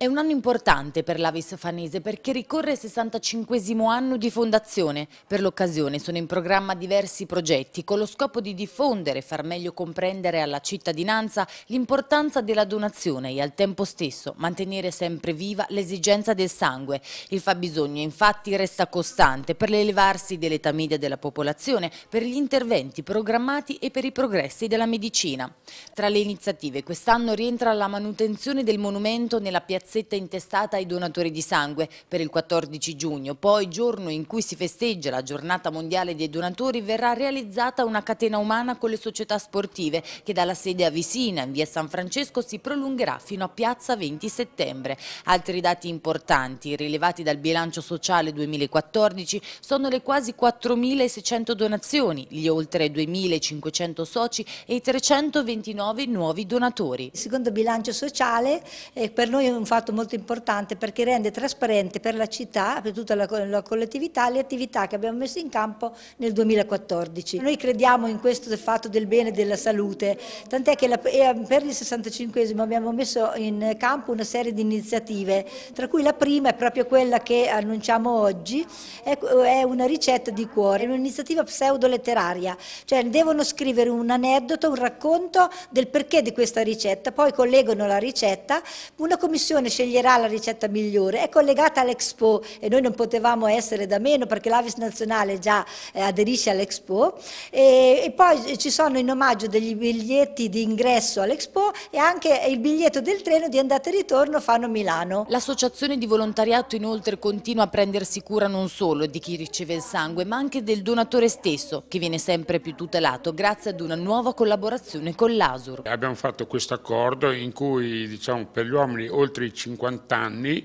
È un anno importante per l'Avis Fanese perché ricorre il 65 anno di fondazione. Per l'occasione sono in programma diversi progetti con lo scopo di diffondere e far meglio comprendere alla cittadinanza l'importanza della donazione e al tempo stesso mantenere sempre viva l'esigenza del sangue. Il fabbisogno infatti resta costante per l'elevarsi dell'età media della popolazione, per gli interventi programmati e per i progressi della medicina. Tra le iniziative quest'anno rientra la manutenzione del monumento nella piazza piazzetta intestata ai donatori di sangue per il 14 giugno. Poi, giorno in cui si festeggia la giornata mondiale dei donatori, verrà realizzata una catena umana con le società sportive che dalla sede a Visina, in via San Francesco, si prolungherà fino a piazza 20 settembre. Altri dati importanti rilevati dal bilancio sociale 2014 sono le quasi 4.600 donazioni, gli oltre 2.500 soci e i 329 nuovi donatori. Secondo bilancio sociale eh, per noi un fatto fatto molto importante perché rende trasparente per la città, per tutta la, la collettività, le attività che abbiamo messo in campo nel 2014. Noi crediamo in questo del fatto del bene e della salute, tant'è che la, eh, per il 65 abbiamo messo in campo una serie di iniziative, tra cui la prima è proprio quella che annunciamo oggi, è una ricetta di cuore, è un'iniziativa pseudoletteraria, cioè devono scrivere un aneddoto, un racconto del perché di questa ricetta, poi collegano la ricetta, una commissione giovane sceglierà la ricetta migliore, è collegata all'Expo e noi non potevamo essere da meno perché l'Avis Nazionale già eh, aderisce all'Expo e, e poi ci sono in omaggio degli biglietti di ingresso all'Expo e anche il biglietto del treno di andata e ritorno fanno Milano. L'associazione di volontariato inoltre continua a prendersi cura non solo di chi riceve il sangue ma anche del donatore stesso che viene sempre più tutelato grazie ad una nuova collaborazione con l'ASUR. Abbiamo fatto questo accordo in cui diciamo, per gli uomini oltre i 50 anni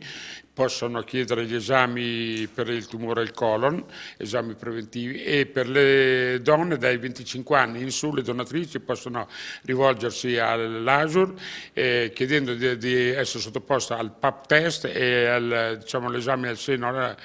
possono chiedere gli esami per il tumore al colon, esami preventivi e per le donne dai 25 anni in su le donatrici possono rivolgersi all'ASUR eh, chiedendo di, di, essere sottoposta al PAP test e diciamo, all'esame diciamo, al seno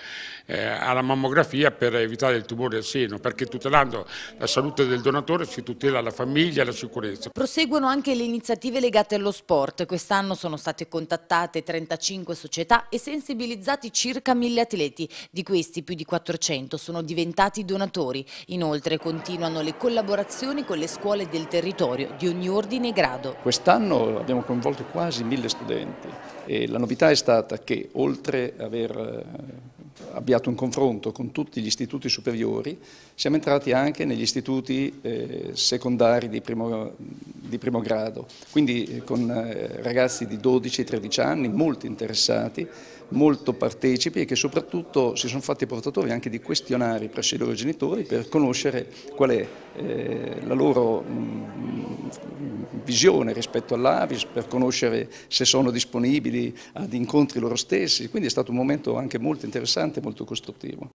eh, alla mammografia per evitare il tumore al seno, perché tutelando la salute del donatore si tutela la famiglia e la sicurezza. Proseguono anche le iniziative legate allo sport, quest'anno sono state contattate 35 società e sensibilizzati circa mille atleti, di questi più di 400 sono diventati donatori. Inoltre continuano le collaborazioni con le scuole del territorio di ogni ordine e grado. Quest'anno abbiamo coinvolto quasi mille studenti e la novità è stata che oltre aver eh, avviato un confronto con tutti gli istituti superiori, siamo entrati anche negli istituti eh, secondari di primo, di primo, grado, quindi eh, con eh, ragazzi di 12-13 anni, molto interessati, molto partecipi e che soprattutto si sono fatti portatori anche di questionari presso i loro genitori per conoscere qual è eh, la loro... Mh, mm, visione rispetto all'Avis, per conoscere se sono disponibili ad incontri loro stessi, quindi è stato un momento anche molto interessante e molto costruttivo.